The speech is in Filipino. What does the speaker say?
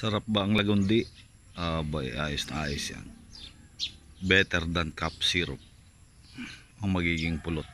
Sarap ba ang lagundi? Abay, ah, by ayos na ayos yan. Better than cup syrup. Ang magiging pulot.